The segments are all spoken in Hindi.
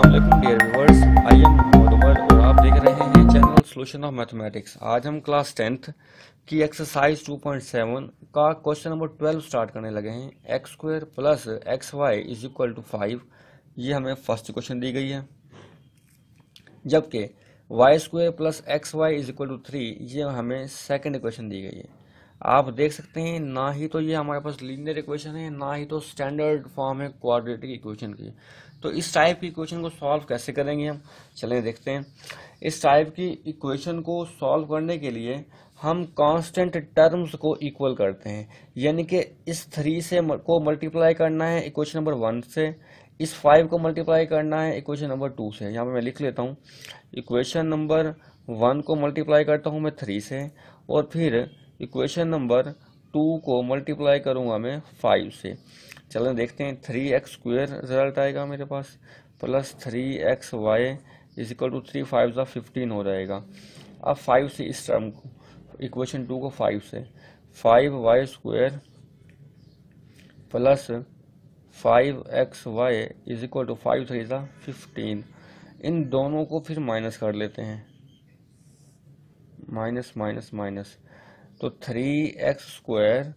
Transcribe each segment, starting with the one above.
dear viewers I am Mohammad Umar और आप देख रहे हैं ऑफ मैथमेटिक्स आज हम क्लास टेंथ की एक्सरसाइज 2.7 का क्वेश्चन नंबर 12 स्टार्ट करने लगे हैं x square plus x y is equal to five ये हमें फर्स्ट क्वेश्चन दी गई है जबकि y square plus x y is equal to three ये हमें सेकेंड क्वेश्चन दी गई है आप देख सकते हैं ना ही तो ये हमारे पास लीनियर इक्वेशन है ना ही तो स्टैंडर्ड फॉर्म है क्वाड्रेटिक इक्वेशन की तो इस टाइप की इक्वेशन को सॉल्व कैसे करेंगे हम चलें देखते हैं इस टाइप की इक्वेशन को सॉल्व करने के लिए हम कांस्टेंट टर्म्स को इक्वल करते हैं यानी कि इस थ्री से को मल्टीप्लाई करना है इक्वेशन नंबर वन से इस फाइव को मल्टीप्लाई करना है इक्वेशन नंबर टू से यहाँ पर मैं लिख लेता हूँ इक्वेशन नंबर वन को मल्टीप्लाई करता हूँ मैं थ्री से और फिर इक्वेशन नंबर टू को मल्टीप्लाई करूंगा मैं फाइव से चलो देखते हैं थ्री एक्स स्क्वेयर रिजल्ट आएगा मेरे पास plus three x y is equal to three five ज़ा फिफ्टीन हो जाएगा अब फाइव से इस टर्म को इक्वेशन टू को फाइव से five y square plus five x y is equal to five three ज़ा फिफ्टीन इन दोनों को फिर माइनस कर लेते हैं माइनस माइनस माइनस तो three x square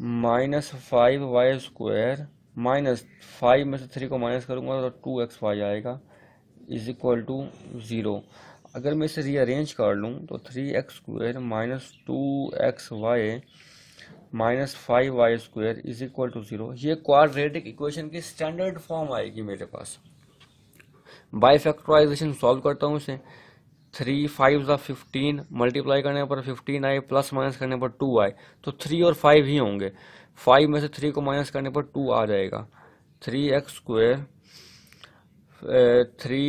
minus five y square minus five में से थ्री को माइनस करूँगा तो टू एक्स वाई आएगा इज इक्वल टू ज़ीरो अगर मैं इसे रीअरेंज कर लूँ तो three x square minus two x y minus five y square is equal to zero ये क्वाड्रेटिक इक्वेशन की स्टैंडर्ड फॉर्म आएगी मेरे पास बाई फैक्ट्राइजेशन सॉल्व करता हूँ इसे थ्री फाइव ज़ा फिफ्टीन मल्टीप्लाई करने पर फिफ्टीन आए प्लस माइनस करने पर टू आए तो थ्री और फाइव ही होंगे फाइव में से थ्री को माइनस करने पर टू आ जाएगा three x square three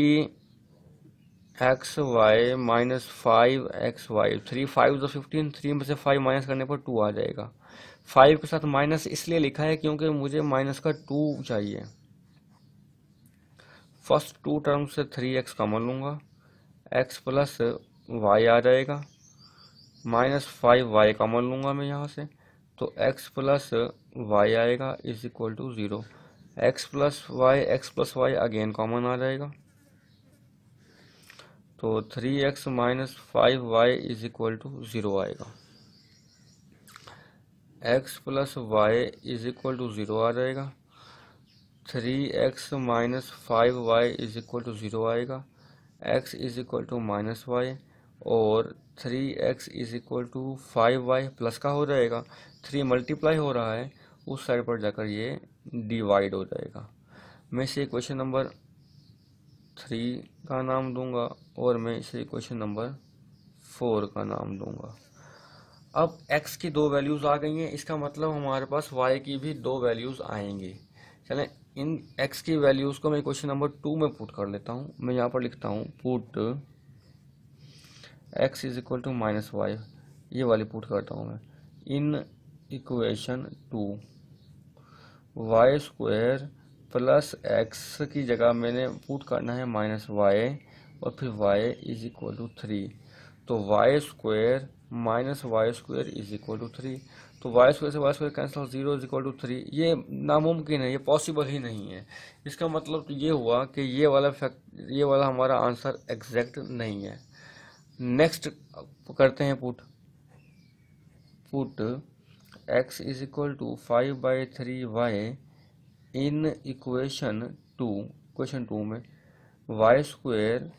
x y minus five x y three five जो फिफ्टीन थ्री में से फाइव माइनस करने पर टू आ जाएगा फाइव के साथ माइनस इसलिए लिखा है क्योंकि मुझे माइनस का टू चाहिए फर्स्ट टू टर्म से थ्री एक्स कॉमन लूँगा एक्स प्लस वाई आ जाएगा माइनस फाइव वाई कॉमन लूँगा मैं यहाँ से तो एक्स प्लस वाई आएगा is equal to zero x plus y x plus y again common आ जाएगा तो three x minus five y is equal to zero आएगा x plus y is equal to zero आ जाएगा three x minus five y is equal to zero आएगा x is equal to minus y और three x is equal to five y plus का हो जाएगा थ्री मल्टीप्लाई हो रहा है उस साइड पर जाकर ये डिवाइड हो जाएगा मैं इसे क्वेश्चन नंबर थ्री का नाम दूंगा और मैं इसे क्वेश्चन नंबर फोर का नाम दूंगा अब x की दो वैल्यूज़ आ गई हैं इसका मतलब हमारे पास y की भी दो वैल्यूज़ आएंगी चलें इन एक्स की वैल्यूज़ को मैं क्वेश्चन नंबर टू में पुट कर लेता हूँ मैं यहाँ पर लिखता हूँ put x is equal to minus y ये वाली पुट करता हूँ मैं in equation two y square plus x की जगह मैंने पुट करना है माइनस वाई और फिर y is equal to three तो y square minus y square is equal to three तो वाई स्क्वायर से y square cancel zero is equal to three ये नामुमकिन है ये पॉसिबल ही नहीं है इसका मतलब तो ये हुआ कि ये वाला फैक्ट ये वाला हमारा आंसर एग्जैक्ट नहीं है नेक्स्ट करते हैं put put x is equal to five by three y in equation two equation two में वाई स्क्वेयर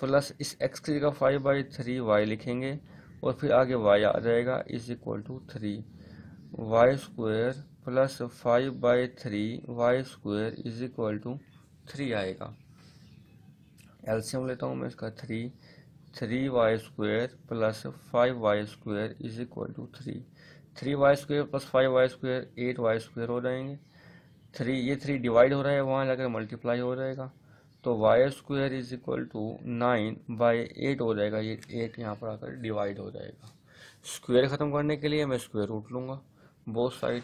प्लस इस एक्स की जगह फाइव बाई थ्री वाई लिखेंगे और फिर आगे वाई आ जाएगा is equal to three y square plus five by three y square is equal to three आएगा एल्सियम लेता हूँ मैं इसका three three y square plus five y square is equal to three three y square plus five y square eight y square हो जाएंगे थ्री ये थ्री डिवाइड हो रहा है वहाँ जाकर मल्टीप्लाई हो जाएगा तो y square is equal to nine by eight हो जाएगा ये एट यहाँ पर आकर डिवाइड हो जाएगा स्क्वायर ख़त्म करने के लिए मैं स्क्वायर रूट लूँगा both side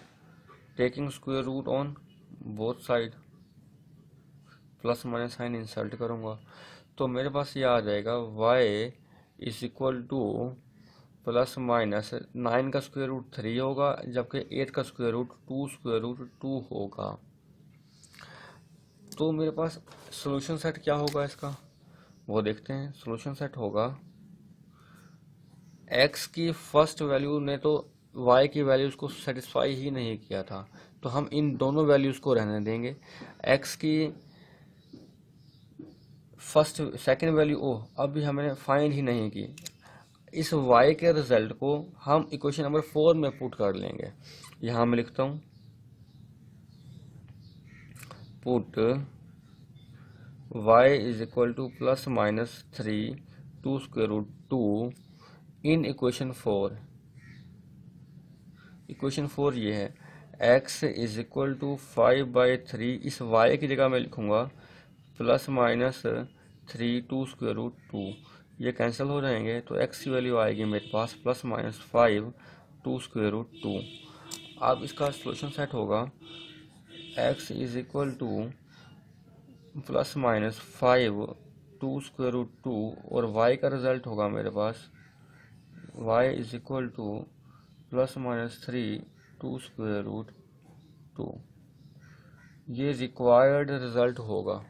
taking square root on both side plus minus sign insert करूँगा तो मेरे पास ये आ जाएगा y is equal to plus minus nine का स्क्वायर रूट थ्री होगा जबकि एट का square root two square root two होगा तो मेरे पास सॉल्यूशन सेट क्या होगा इसका वो देखते हैं सॉल्यूशन सेट होगा एक्स की फर्स्ट वैल्यू ने तो वाई की वैल्यूज़ को सेटिस्फाई ही नहीं किया था तो हम इन दोनों वैल्यूज़ को रहने देंगे एक्स की फर्स्ट सेकंड वैल्यू ओ अभी हमने फाइंड ही नहीं की इस वाई के रिजल्ट को हम इक्वेशन नंबर फोर में पुट कर लेंगे यहाँ मैं लिखता हूँ put y is equal to plus minus three two square root two in equation four equation four ये है x is equal to five by three इस y की जगह मैं लिखूँगा plus minus three two square root two ये कैंसिल हो जाएंगे तो x की वैल्यू आएगी मेरे पास plus minus five two square root two अब इसका solution सेट होगा x is equal to plus minus five two square root two और वाई का रिज़ल्ट होगा मेरे पास y is equal to plus minus three two square root two ये रिक्वायर्ड रिज़ल्ट होगा